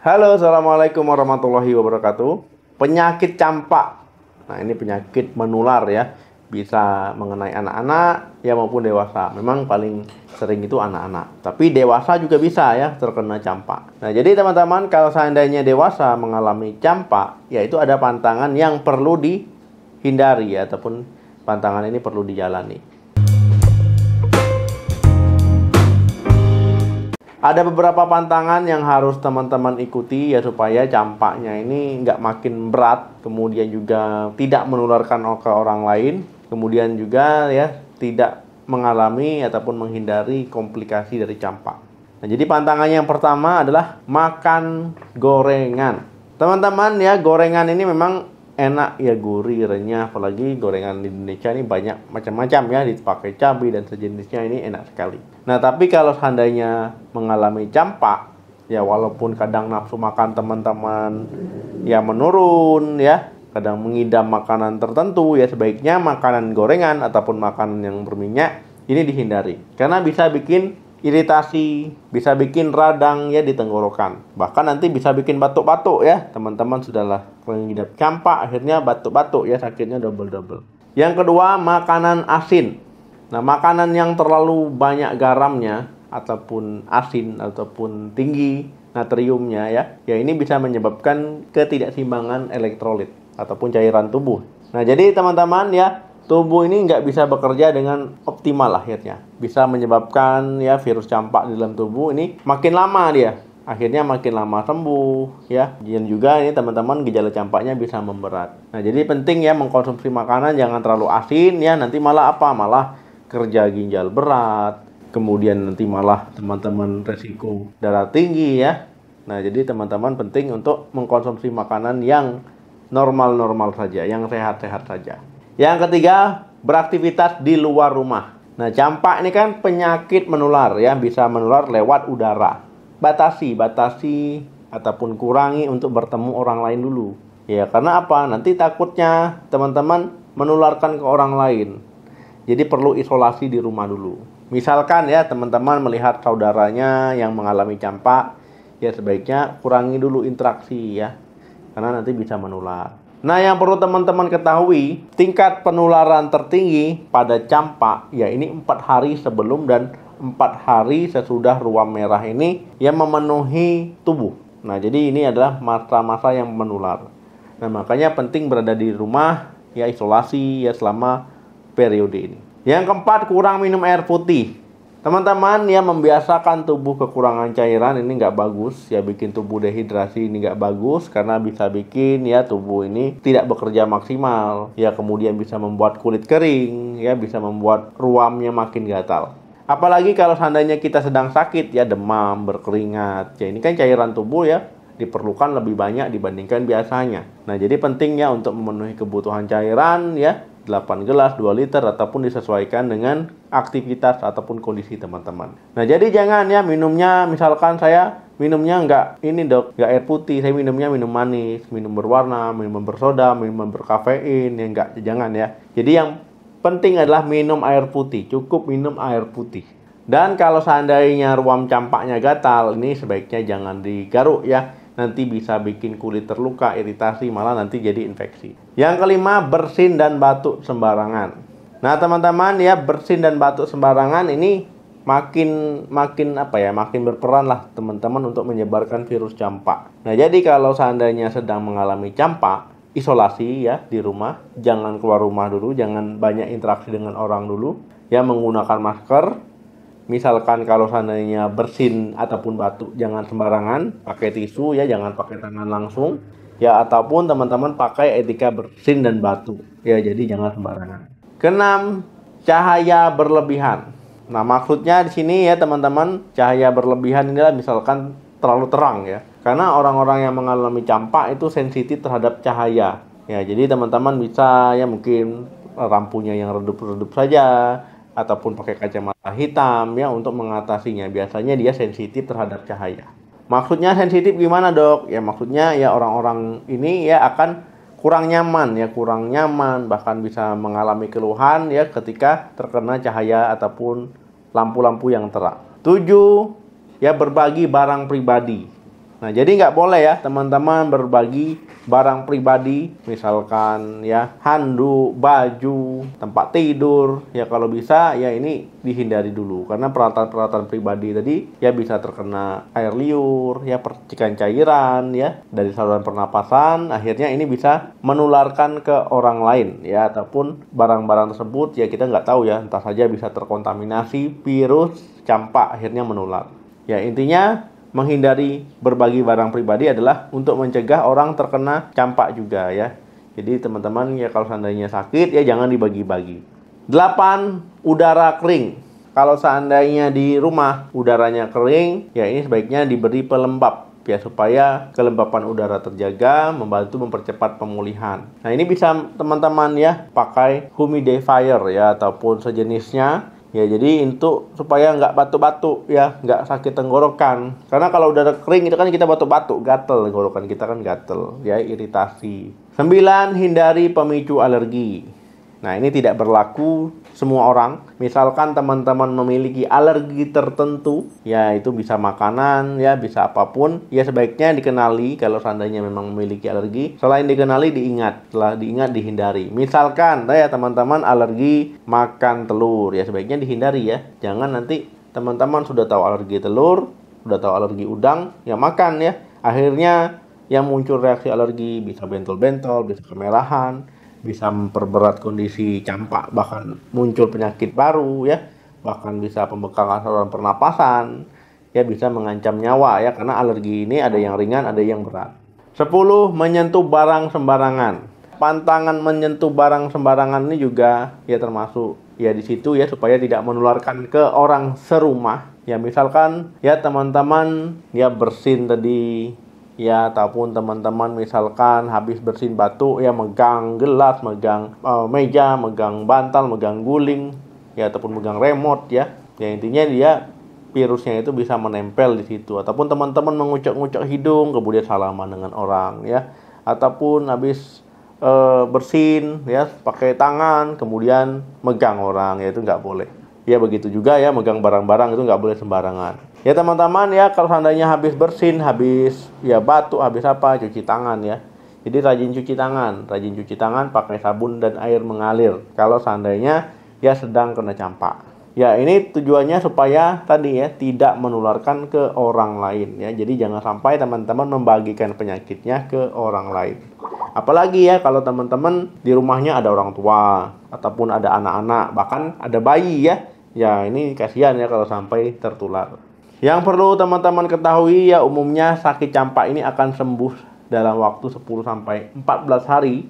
Halo, assalamualaikum warahmatullahi wabarakatuh. Penyakit campak. Nah, ini penyakit menular ya, bisa mengenai anak-anak ya maupun dewasa. Memang paling sering itu anak-anak, tapi dewasa juga bisa ya terkena campak. Nah, jadi teman-teman, kalau seandainya dewasa mengalami campak, ya itu ada pantangan yang perlu dihindari ya, ataupun pantangan ini perlu dijalani. ada beberapa pantangan yang harus teman-teman ikuti ya supaya campaknya ini nggak makin berat, kemudian juga tidak menularkan ke orang lain, kemudian juga ya tidak mengalami ataupun menghindari komplikasi dari campak. Nah, jadi pantangannya yang pertama adalah makan gorengan. Teman-teman ya, gorengan ini memang enak ya gurih renyah apalagi gorengan di Indonesia ini banyak macam-macam ya dipakai cabai dan sejenisnya ini enak sekali nah tapi kalau seandainya mengalami campak ya walaupun kadang nafsu makan teman-teman ya menurun ya kadang mengidam makanan tertentu ya sebaiknya makanan gorengan ataupun makanan yang berminyak ini dihindari karena bisa bikin iritasi, bisa bikin radang ya di tenggorokan. Bahkan nanti bisa bikin batuk-batuk ya. Teman-teman sudahlah pengidap campak akhirnya batuk-batuk ya sakitnya double-double. Yang kedua, makanan asin. Nah, makanan yang terlalu banyak garamnya ataupun asin ataupun tinggi natriumnya ya. Ya ini bisa menyebabkan ketidakseimbangan elektrolit ataupun cairan tubuh. Nah, jadi teman-teman ya tubuh ini nggak bisa bekerja dengan optimal akhirnya. Bisa menyebabkan ya virus campak di dalam tubuh ini makin lama dia. Akhirnya makin lama sembuh ya. Dan juga ini teman-teman gejala campaknya bisa memberat. Nah, jadi penting ya mengkonsumsi makanan jangan terlalu asin ya. Nanti malah apa? Malah kerja ginjal berat. Kemudian nanti malah teman-teman resiko darah tinggi ya. Nah, jadi teman-teman penting untuk mengkonsumsi makanan yang normal-normal saja, yang sehat-sehat saja. Yang ketiga, beraktivitas di luar rumah. Nah, campak ini kan penyakit menular ya, bisa menular lewat udara. Batasi, batasi ataupun kurangi untuk bertemu orang lain dulu. Ya, karena apa? Nanti takutnya teman-teman menularkan ke orang lain. Jadi perlu isolasi di rumah dulu. Misalkan ya teman-teman melihat saudaranya yang mengalami campak, ya sebaiknya kurangi dulu interaksi ya. Karena nanti bisa menular. Nah, yang perlu teman-teman ketahui, tingkat penularan tertinggi pada campak, ya ini empat hari sebelum dan empat hari sesudah ruam merah ini yang memenuhi tubuh. Nah, jadi ini adalah masa-masa yang menular. Nah, makanya penting berada di rumah, ya isolasi, ya selama periode ini. Yang keempat, kurang minum air putih. Teman-teman ya membiasakan tubuh kekurangan cairan ini nggak bagus, ya bikin tubuh dehidrasi ini nggak bagus karena bisa bikin ya tubuh ini tidak bekerja maksimal, ya kemudian bisa membuat kulit kering, ya bisa membuat ruamnya makin gatal. Apalagi kalau seandainya kita sedang sakit ya demam, berkeringat, ya ini kan cairan tubuh ya diperlukan lebih banyak dibandingkan biasanya. Nah jadi pentingnya untuk memenuhi kebutuhan cairan ya 8 gelas, 2 liter ataupun disesuaikan dengan aktivitas ataupun kondisi teman-teman. Nah, jadi jangan ya minumnya misalkan saya minumnya enggak ini dok, nggak air putih, saya minumnya minum manis, minum berwarna, minum bersoda, minum berkafein, ya enggak jangan ya. Jadi yang penting adalah minum air putih, cukup minum air putih. Dan kalau seandainya ruam campaknya gatal, ini sebaiknya jangan digaruk ya nanti bisa bikin kulit terluka, iritasi, malah nanti jadi infeksi. Yang kelima, bersin dan batuk sembarangan. Nah, teman-teman ya bersin dan batuk sembarangan ini makin makin apa ya, makin berperan lah teman-teman untuk menyebarkan virus campak. Nah, jadi kalau seandainya sedang mengalami campak, isolasi ya di rumah, jangan keluar rumah dulu, jangan banyak interaksi dengan orang dulu, ya menggunakan masker, misalkan kalau seandainya bersin ataupun batuk jangan sembarangan pakai tisu ya jangan pakai tangan langsung ya ataupun teman-teman pakai etika bersin dan batuk ya jadi jangan sembarangan keenam cahaya berlebihan nah maksudnya di sini ya teman-teman cahaya berlebihan inilah misalkan terlalu terang ya karena orang-orang yang mengalami campak itu sensitif terhadap cahaya ya jadi teman-teman bisa ya mungkin lampunya yang redup-redup saja ataupun pakai kacamata hitam ya untuk mengatasinya. Biasanya dia sensitif terhadap cahaya. Maksudnya sensitif gimana dok? Ya maksudnya ya orang-orang ini ya akan kurang nyaman ya kurang nyaman bahkan bisa mengalami keluhan ya ketika terkena cahaya ataupun lampu-lampu yang terang. Tujuh Ya berbagi barang pribadi. Nah, jadi nggak boleh ya teman-teman berbagi barang pribadi, misalkan ya handuk, baju, tempat tidur. Ya kalau bisa ya ini dihindari dulu karena peralatan-peralatan pribadi tadi ya bisa terkena air liur, ya percikan cairan ya dari saluran pernapasan. Akhirnya ini bisa menularkan ke orang lain ya ataupun barang-barang tersebut ya kita nggak tahu ya entah saja bisa terkontaminasi virus campak akhirnya menular. Ya intinya menghindari berbagi barang pribadi adalah untuk mencegah orang terkena campak juga ya. Jadi teman-teman ya kalau seandainya sakit ya jangan dibagi-bagi. 8. Udara kering. Kalau seandainya di rumah udaranya kering, ya ini sebaiknya diberi pelembab ya supaya kelembapan udara terjaga membantu mempercepat pemulihan. Nah, ini bisa teman-teman ya pakai humidifier ya ataupun sejenisnya Ya jadi untuk supaya nggak batuk-batuk ya, nggak sakit tenggorokan. Karena kalau udah kering itu kan kita batuk-batuk, gatel tenggorokan kita kan gatel, ya iritasi. sembilan Hindari pemicu alergi. Nah, ini tidak berlaku semua orang. Misalkan teman-teman memiliki alergi tertentu, ya itu bisa makanan, ya bisa apapun, ya sebaiknya dikenali kalau seandainya memang memiliki alergi. Selain dikenali, diingat. Setelah diingat, dihindari. Misalkan, nah ya teman-teman alergi makan telur, ya sebaiknya dihindari ya. Jangan nanti teman-teman sudah tahu alergi telur, sudah tahu alergi udang, ya makan ya. Akhirnya yang muncul reaksi alergi bisa bentol-bentol, bisa kemerahan, bisa memperberat kondisi campak bahkan muncul penyakit baru ya bahkan bisa pembekakan saluran pernapasan ya bisa mengancam nyawa ya karena alergi ini ada yang ringan ada yang berat 10 menyentuh barang sembarangan pantangan menyentuh barang sembarangan ini juga ya termasuk ya di situ ya supaya tidak menularkan ke orang serumah ya misalkan ya teman-teman ya bersin tadi ya ataupun teman-teman misalkan habis bersin batu ya megang gelas, megang uh, meja, megang bantal, megang guling ya ataupun megang remote ya. Ya intinya dia virusnya itu bisa menempel di situ ataupun teman-teman mengucok-ngucok hidung kemudian salaman dengan orang ya ataupun habis e, bersin ya pakai tangan kemudian megang orang ya itu nggak boleh ya begitu juga ya megang barang-barang itu nggak boleh sembarangan Ya teman-teman ya kalau seandainya habis bersin, habis ya batuk, habis apa cuci tangan ya. Jadi rajin cuci tangan, rajin cuci tangan pakai sabun dan air mengalir. Kalau seandainya ya sedang kena campak. Ya ini tujuannya supaya tadi ya tidak menularkan ke orang lain ya. Jadi jangan sampai teman-teman membagikan penyakitnya ke orang lain. Apalagi ya kalau teman-teman di rumahnya ada orang tua ataupun ada anak-anak bahkan ada bayi ya. Ya ini kasihan ya kalau sampai tertular. Yang perlu teman-teman ketahui ya umumnya sakit campak ini akan sembuh dalam waktu 10 sampai 14 hari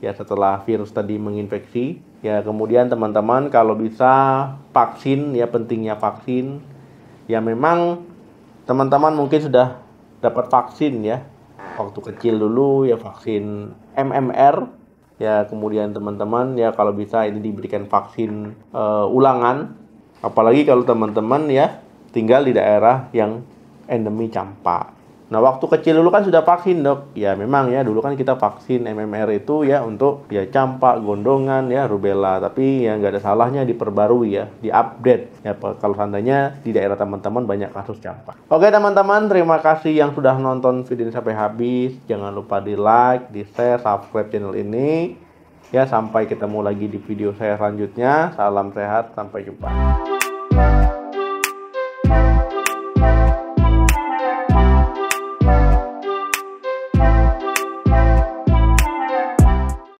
ya setelah virus tadi menginfeksi. Ya kemudian teman-teman kalau bisa vaksin ya pentingnya vaksin. Ya memang teman-teman mungkin sudah dapat vaksin ya waktu kecil dulu ya vaksin MMR ya kemudian teman-teman ya kalau bisa ini diberikan vaksin uh, ulangan apalagi kalau teman-teman ya tinggal di daerah yang endemi campak. Nah, waktu kecil dulu kan sudah vaksin, Dok. Ya, memang ya dulu kan kita vaksin MMR itu ya untuk ya campak, gondongan, ya rubella, tapi ya nggak ada salahnya diperbarui ya, diupdate ya kalau seandainya di daerah teman-teman banyak kasus campak. Oke, teman-teman, terima kasih yang sudah nonton video ini sampai habis. Jangan lupa di-like, di-share, subscribe channel ini. Ya, sampai ketemu lagi di video saya selanjutnya. Salam sehat, sampai jumpa.